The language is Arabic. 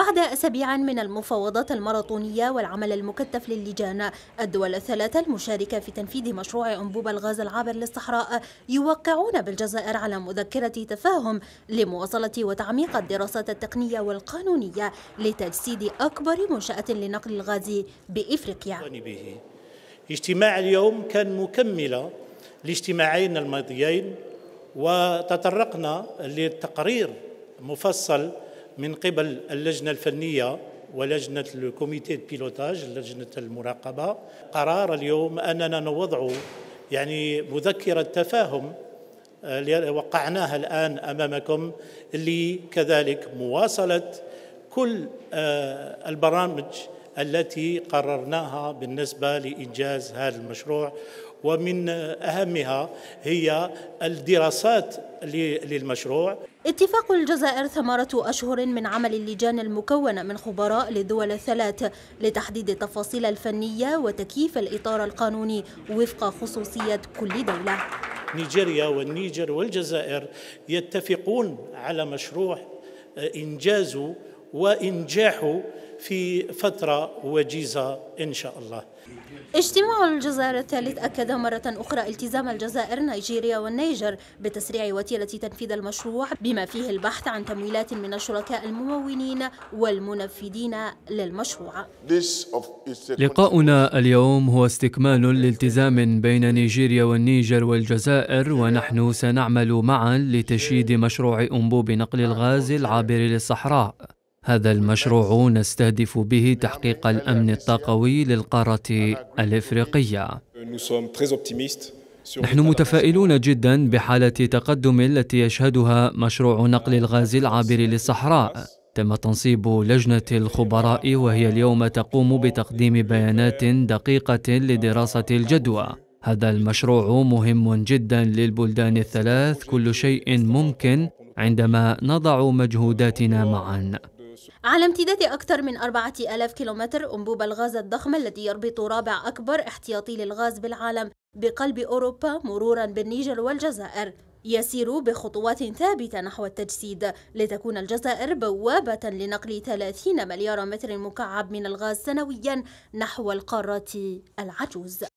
بعد أسابيع من المفاوضات الماراثونية والعمل المكثف للجان الدول الثلاثة المشاركة في تنفيذ مشروع أنبوب الغاز العابر للصحراء يوقعون بالجزائر على مذكرة تفاهم لمواصلة وتعميق الدراسات التقنية والقانونية لتجسيد أكبر منشأة لنقل الغاز بإفريقيا اجتماع اليوم كان مكملة لاجتماعين الماضيين وتطرقنا لتقرير مفصل من قبل اللجنة الفنية ولجنة الكوميتي بيلوتاج لجنة المراقبة قرار اليوم أننا نوضع يعني مذكرة تفاهم آه، وقعناها الآن أمامكم لكذلك مواصلة كل آه، البرامج التي قررناها بالنسبة لإنجاز هذا المشروع ومن أهمها هي الدراسات للمشروع اتفاق الجزائر ثمرة أشهر من عمل اللجان المكونة من خبراء للدول الثلاث لتحديد التفاصيل الفنية وتكييف الإطار القانوني وفق خصوصية كل دولة نيجيريا والنيجر والجزائر يتفقون على مشروع آه، إنجازه وإنجاحه في فترة وجيزة إن شاء الله اجتماع الجزائر الثالث أكد مرة أخرى التزام الجزائر نيجيريا والنيجر بتسريع وتيرة تنفيذ المشروع بما فيه البحث عن تمويلات من الشركاء الممولين والمنفذين للمشروع لقاؤنا اليوم هو استكمال لالتزام بين نيجيريا والنيجر والجزائر ونحن سنعمل معا لتشييد مشروع أنبوب نقل الغاز العابر للصحراء هذا المشروع نستهدف به تحقيق الأمن الطاقوي للقارة الإفريقية نحن متفائلون جدا بحالة تقدم التي يشهدها مشروع نقل الغاز العابر للصحراء تم تنصيب لجنة الخبراء وهي اليوم تقوم بتقديم بيانات دقيقة لدراسة الجدوى هذا المشروع مهم جدا للبلدان الثلاث كل شيء ممكن عندما نضع مجهوداتنا معا على امتداد أكثر من 4000 كيلومتر أنبوب الغاز الضخم الذي يربط رابع أكبر احتياطي للغاز بالعالم بقلب أوروبا مرورا بالنيجر والجزائر يسير بخطوات ثابتة نحو التجسيد لتكون الجزائر بوابة لنقل 30 مليار متر مكعب من الغاز سنويا نحو القارة العجوز